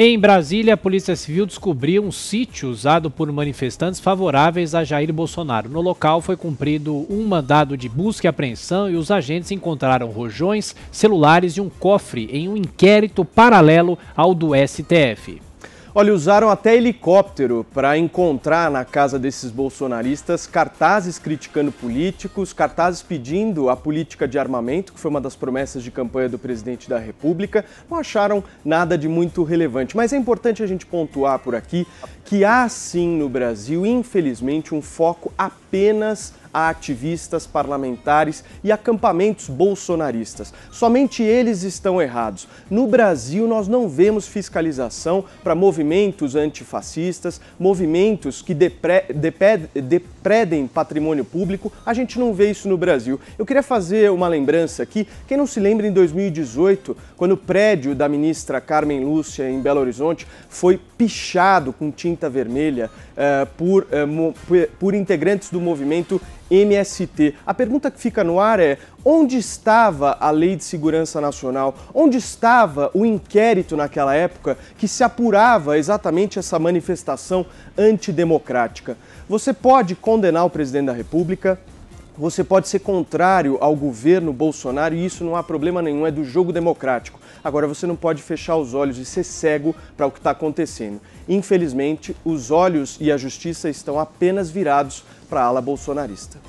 Em Brasília, a Polícia Civil descobriu um sítio usado por manifestantes favoráveis a Jair Bolsonaro. No local foi cumprido um mandado de busca e apreensão e os agentes encontraram rojões, celulares e um cofre em um inquérito paralelo ao do STF. Olha, usaram até helicóptero para encontrar na casa desses bolsonaristas cartazes criticando políticos, cartazes pedindo a política de armamento, que foi uma das promessas de campanha do presidente da República. Não acharam nada de muito relevante, mas é importante a gente pontuar por aqui que há sim no Brasil, infelizmente, um foco apenas a ativistas, parlamentares e acampamentos bolsonaristas. Somente eles estão errados. No Brasil, nós não vemos fiscalização para movimentos antifascistas, movimentos que depre, depre, depredem patrimônio público. A gente não vê isso no Brasil. Eu queria fazer uma lembrança aqui. Quem não se lembra, em 2018, quando o prédio da ministra Carmen Lúcia, em Belo Horizonte, foi pichado com tinta vermelha uh, por, uh, por integrantes do movimento MST. A pergunta que fica no ar é: onde estava a Lei de Segurança Nacional? Onde estava o inquérito naquela época que se apurava exatamente essa manifestação antidemocrática? Você pode condenar o presidente da República, você pode ser contrário ao governo Bolsonaro e isso não há problema nenhum, é do jogo democrático. Agora, você não pode fechar os olhos e ser cego para o que está acontecendo. Infelizmente, os olhos e a justiça estão apenas virados para a ala bolsonarista.